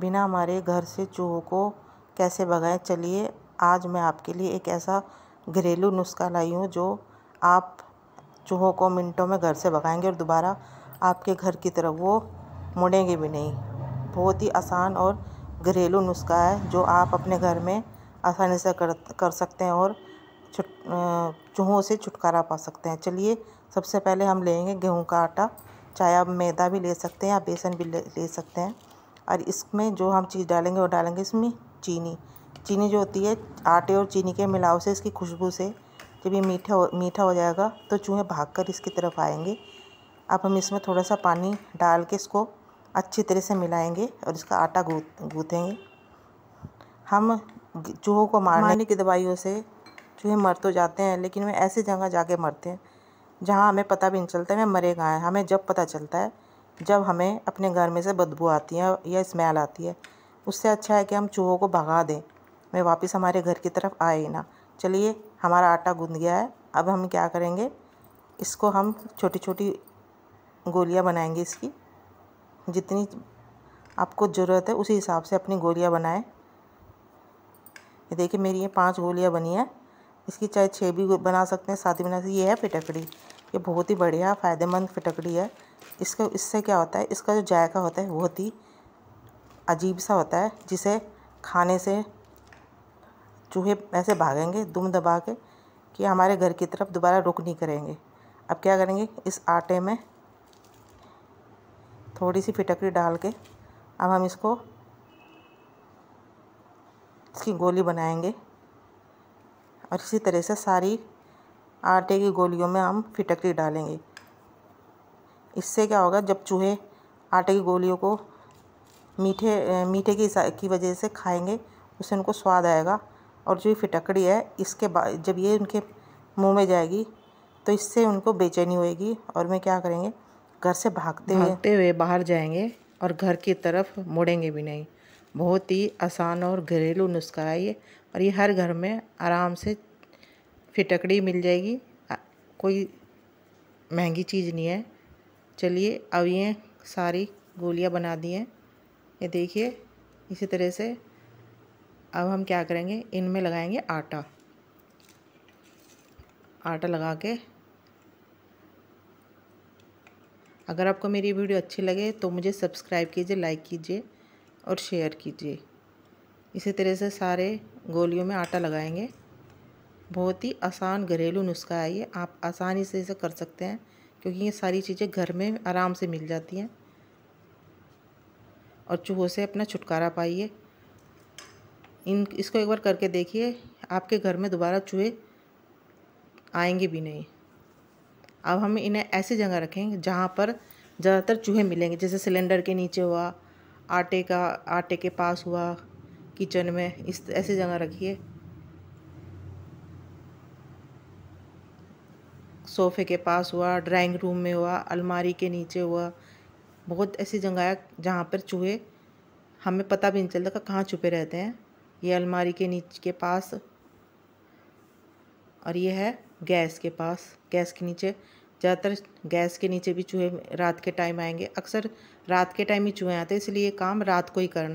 बिना हमारे घर से चूहों को कैसे भगाएं चलिए आज मैं आपके लिए एक ऐसा घरेलू नुस्खा लाई हूँ जो आप चूहों को मिनटों में घर से भगाएंगे और दोबारा आपके घर की तरफ वो मुड़ेंगे भी नहीं बहुत ही आसान और घरेलू नुस्खा है जो आप अपने घर में आसानी से कर कर सकते हैं और चूहों से छुटकारा पा सकते हैं चलिए सबसे पहले हम लेंगे गेहूं का आटा चाहे आप मैदा भी ले सकते हैं या बेसन भी ले, ले सकते हैं और इसमें जो हम चीज़ डालेंगे वो डालेंगे इसमें चीनी चीनी जो होती है आटे और चीनी के मिलाव से इसकी खुशबू से जब ये मीठा हो मीठा हो जाएगा तो चूहे भाग कर इसकी तरफ आएंगे अब हम इसमें थोड़ा सा पानी डाल के इसको अच्छी तरह से मिलाएंगे और इसका आटा गूँ गूँथेंगे हम चूहों को मारने, की दवाइयों से चूहे मर तो जाते हैं लेकिन वे ऐसी जगह जाके मरते हैं जहाँ हमें पता भी नहीं चलता है वह मरे हैं हमें जब पता चलता है जब हमें अपने घर में से बदबू आती है या स्मेल आती है उससे अच्छा है कि हम चूहों को भगा दें वे वापस हमारे घर की तरफ आए ना चलिए हमारा आटा गूंद गया है अब हम क्या करेंगे इसको हम छोटी छोटी गोलियां बनाएंगे इसकी जितनी आपको ज़रूरत है उसी हिसाब से अपनी गोलियां बनाएं ये देखिए मेरी ये पांच गोलियां बनी है इसकी चाहे छः भी बना सकते हैं साथ ही बना सकते ये है फिटकड़ी ये बहुत ही बढ़िया फ़ायदेमंद फिटकड़ी है इसको इससे क्या होता है इसका जो जायका होता है बहुत ही अजीब सा होता है जिसे खाने से चूहे ऐसे भागेंगे दुम दबा के कि हमारे घर की तरफ दोबारा रुक नहीं करेंगे अब क्या करेंगे इस आटे में थोड़ी सी फिटकरी डाल के अब हम इसको इसकी गोली बनाएंगे और इसी तरह से सारी आटे की गोलियों में हम फिटकरी डालेंगे इससे क्या होगा जब चूहे आटे की गोलियों को मीठे मीठे की की वजह से खाएंगे उससे उनको स्वाद आएगा और जो ये फिटकड़ी है इसके बाद जब ये उनके मुंह में जाएगी तो इससे उनको बेचैनी होएगी और वे क्या करेंगे घर से भागते हुए भागते हुए बाहर जाएंगे और घर की तरफ मुड़ेंगे भी नहीं बहुत ही आसान और घरेलू नुस्खा है ये और ये हर घर में आराम से फिटकड़ी मिल जाएगी कोई महंगी चीज़ नहीं है चलिए अब ये सारी गोलियां बना दी हैं ये देखिए इसी तरह से अब हम क्या करेंगे इनमें लगाएंगे आटा आटा लगा के अगर आपको मेरी वीडियो अच्छी लगे तो मुझे सब्सक्राइब कीजिए लाइक कीजिए और शेयर कीजिए इसी तरह से सारे गोलियों में आटा लगाएंगे बहुत ही आसान घरेलू नुस्खा है ये आप आसानी से इसे कर सकते हैं क्योंकि ये सारी चीज़ें घर में आराम से मिल जाती हैं और चूहों से अपना छुटकारा पाइए इन इसको एक बार करके देखिए आपके घर में दोबारा चूहे आएंगे भी नहीं अब हम इन्हें ऐसी जगह रखेंगे जहाँ पर ज़्यादातर चूहे मिलेंगे जैसे सिलेंडर के नीचे हुआ आटे का आटे के पास हुआ किचन में इस ऐसी जगह रखिए सोफ़े के पास हुआ ड्राइंग रूम में हुआ अलमारी के नीचे हुआ बहुत ऐसी जगह है जहाँ पर चूहे हमें पता भी नहीं चलता कहाँ छुपे रहते हैं ये अलमारी के नीचे के पास और ये है गैस के पास गैस के नीचे ज़्यादातर गैस के नीचे भी चूहे रात के टाइम आएंगे अक्सर रात के टाइम ही चूहे आते हैं इसलिए काम रात को ही करना